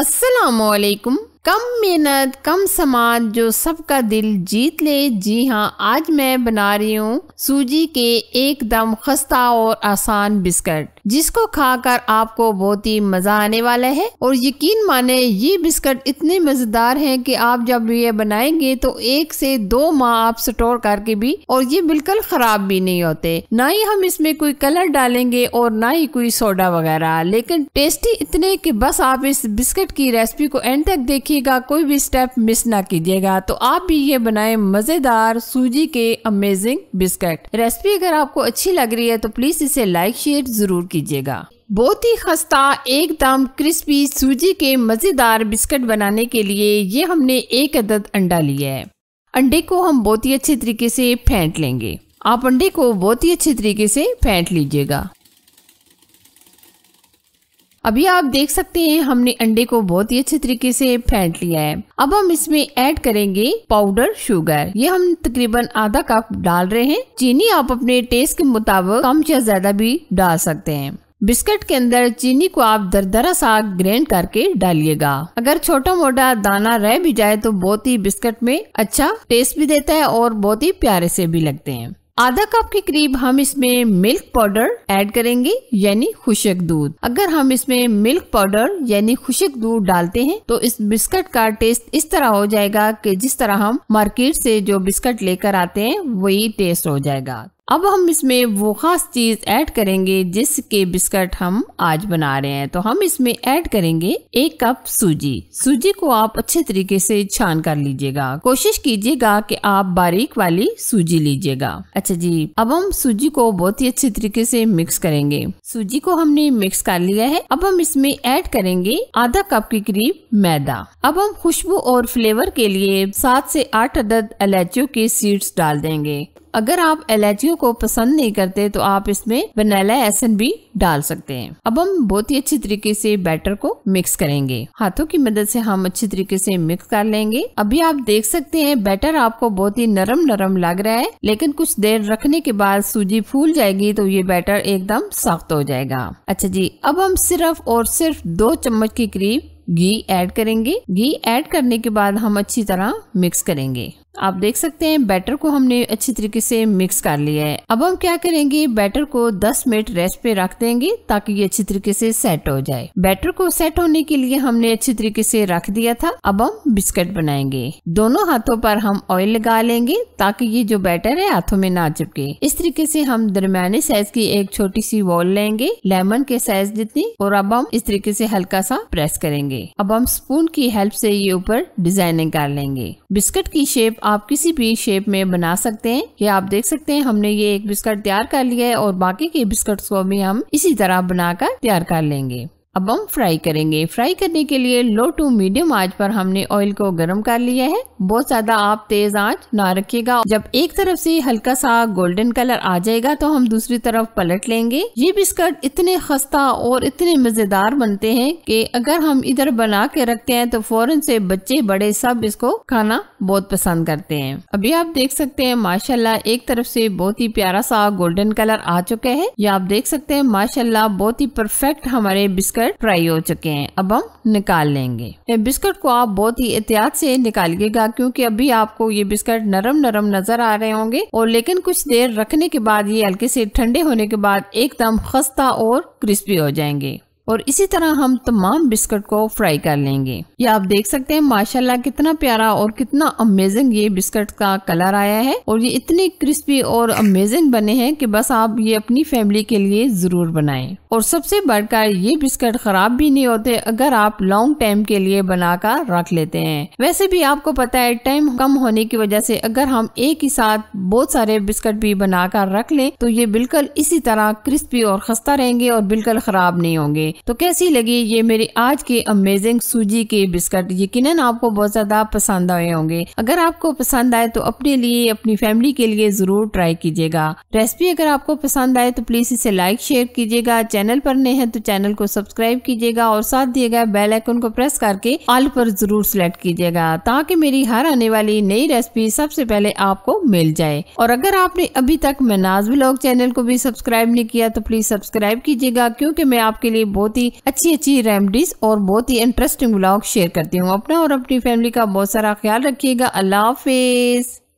असलकुम कम मेहनत कम समाज जो सबका दिल जीत ले जी हाँ आज मैं बना रही हूँ सूजी के एकदम खस्ता और आसान बिस्किट जिसको खाकर आपको बहुत ही मजा आने वाला है और यकीन माने ये बिस्किट इतने मजेदार हैं कि आप जब ये बनाएंगे तो एक से दो माह आप स्टोर करके भी और ये बिल्कुल खराब भी नहीं होते ना ही हम इसमें कोई कलर डालेंगे और ना ही कोई सोडा वगैरह लेकिन टेस्टी इतने कि बस आप इस बिस्किट की रेसिपी को एंड तक देखिएगा कोई भी स्टेप मिस ना कीजिएगा तो आप भी ये बनाए मजेदार सूजी के अमेजिंग बिस्किट रेसिपी अगर आपको अच्छी लग रही है तो प्लीज इसे लाइक शेयर जरूर कीजिएगा बहुत ही खस्ता एकदम क्रिस्पी सूजी के मज़ेदार बिस्किट बनाने के लिए ये हमने एक अदद अंडा लिया है अंडे को हम बहुत ही अच्छे तरीके से फेंट लेंगे आप अंडे को बहुत ही अच्छे तरीके से फेंट लीजिएगा अभी आप देख सकते हैं हमने अंडे को बहुत ही अच्छे तरीके से फेंट लिया है अब हम इसमें ऐड करेंगे पाउडर शुगर ये हम तकरीबन आधा कप डाल रहे हैं चीनी आप अपने टेस्ट के मुताबिक कम या ज्यादा भी डाल सकते हैं बिस्किट के अंदर चीनी को आप दरदरा सा ग्रेंड करके डालिएगा अगर छोटा मोटा दाना रह भी जाए तो बहुत ही बिस्किट में अच्छा टेस्ट भी देता है और बहुत ही प्यारे से भी लगते हैं आधा कप के करीब हम इसमें मिल्क पाउडर ऐड करेंगे यानी खुशक दूध अगर हम इसमें मिल्क पाउडर यानी खुशक दूध डालते हैं तो इस बिस्किट का टेस्ट इस तरह हो जाएगा कि जिस तरह हम मार्केट से जो बिस्किट लेकर आते हैं वही टेस्ट हो जाएगा अब हम इसमें वो ख़ास चीज़ ऐड करेंगे जिसके बिस्किट हम आज बना रहे हैं तो हम इसमें ऐड करेंगे एक कप सूजी सूजी को आप अच्छे तरीके से छान कर लीजिएगा कोशिश कीजिएगा कि आप बारीक वाली सूजी लीजिएगा अच्छा जी अब हम सूजी को बहुत ही अच्छे तरीके से मिक्स करेंगे सूजी को हमने मिक्स कर लिया है अब हम इसमें ऐड करेंगे आधा कप के करीब मैदा अब हम खुशबू और फ्लेवर के लिए सात से आठ अदद इलायचियों के सीड्स डाल देंगे अगर आप इलायचियों को पसंद नहीं करते तो आप इसमें वनीला एसन भी डाल सकते हैं अब हम बहुत ही अच्छी तरीके से बैटर को मिक्स करेंगे हाथों की मदद से हम अच्छी तरीके से मिक्स कर लेंगे अभी आप देख सकते हैं बैटर आपको बहुत ही नरम नरम लग रहा है लेकिन कुछ देर रखने के बाद सूजी फूल जाएगी तो ये बैटर एकदम सख्त हो जाएगा अच्छा जी अब हम सिर्फ और सिर्फ दो चम्मच के करीब घी ऐड करेंगे घी ऐड करने के बाद हम अच्छी तरह मिक्स करेंगे आप देख सकते हैं बैटर को हमने अच्छी तरीके से मिक्स कर लिया है अब हम क्या करेंगे बैटर को 10 मिनट रेस्ट पे रख देंगे ताकि ये अच्छी तरीके से सेट हो जाए बैटर को सेट होने के लिए हमने अच्छी तरीके से रख दिया था अब हम बिस्किट बनाएंगे दोनों हाथों पर हम ऑयल लगा लेंगे ताकि ये जो बैटर है हाथों में ना चिपके इस तरीके से हम दरमियाने साइज की एक छोटी सी वॉल लेंगे लेमन के साइज जितनी और अब हम इस तरीके से हल्का सा प्रेस करेंगे अब हम स्पून की हेल्प से ये ऊपर डिजाइनिंग कर लेंगे बिस्किट की शेप आप किसी भी शेप में बना सकते हैं ये आप देख सकते हैं हमने ये एक बिस्कुट तैयार कर लिया है और बाकी के बिस्किट्स को भी हम इसी तरह बनाकर तैयार कर लेंगे अब हम फ्राई करेंगे फ्राई करने के लिए लो टू मीडियम आंच पर हमने ऑयल को गर्म कर लिया है बहुत ज्यादा आप तेज आंच ना रखिएगा जब एक तरफ से हल्का सा गोल्डन कलर आ जाएगा तो हम दूसरी तरफ पलट लेंगे ये बिस्कट इतने खस्ता और इतने मजेदार बनते हैं कि अगर हम इधर बना के रखते हैं तो फौरन से बच्चे बड़े सब इसको खाना बहुत पसंद करते हैं अभी आप देख सकते हैं माशाला एक तरफ से बहुत ही प्यारा सा गोल्डन कलर आ चुका है ये आप देख सकते हैं माशाला बहुत ही परफेक्ट हमारे बिस्कुट बिस्किट फ्राई हो चुके हैं अब हम निकाल लेंगे बिस्किट को आप बहुत ही एहतियात से निकालिएगा क्योंकि अभी आपको ये बिस्किट नरम नरम नजर आ रहे होंगे और लेकिन कुछ देर रखने के बाद ये हल्के से ठंडे होने के बाद एकदम खस्ता और क्रिस्पी हो जाएंगे और इसी तरह हम तमाम बिस्किट को फ्राई कर लेंगे ये आप देख सकते हैं माशाल्लाह कितना प्यारा और कितना अमेजिंग ये बिस्किट का कलर आया है और ये इतने क्रिस्पी और अमेजिंग बने हैं कि बस आप ये अपनी फैमिली के लिए जरूर बनाएं और सबसे बढ़कर ये बिस्किट खराब भी नहीं होते अगर आप लॉन्ग टाइम के लिए बनाकर रख लेते हैं वैसे भी आपको पता है टाइम कम होने की वजह से अगर हम एक ही साथ बहुत सारे बिस्किट भी बनाकर रख ले तो ये बिल्कुल इसी तरह क्रिस्पी और खस्ता रहेंगे और बिल्कुल खराब नहीं होंगे में तो कैसी लगी ये मेरे आज के अमेजिंग सूजी के बिस्किट यकीनन आपको बहुत ज्यादा पसंद आए होंगे अगर आपको पसंद आए तो अपने लिए अपनी फैमिली के लिए जरूर ट्राई कीजिएगा रेसिपी अगर आपको पसंद आए तो प्लीज इसे लाइक शेयर कीजिएगा चैनल पर नए हैं तो चैनल को सब्सक्राइब कीजिएगा और साथ दिए गए बेल आइकन को प्रेस करके ऑल पर जरूर सिलेक्ट कीजिएगा ताकि मेरी हर आने वाली नई रेसिपी सबसे पहले आपको मिल जाए और अगर आपने अभी तक मैं नाज ब्लॉग चैनल को भी सब्सक्राइब नहीं किया तो प्लीज सब्सक्राइब कीजिएगा क्योंकि मैं आपके लिए बहुत ही अच्छी अच्छी रेमडीज और बहुत ही इंटरेस्टिंग ब्लॉग शेयर करती हूँ अपना और अपनी फैमिली का बहुत सारा ख्याल रखिएगा अल्लाह हाफिज़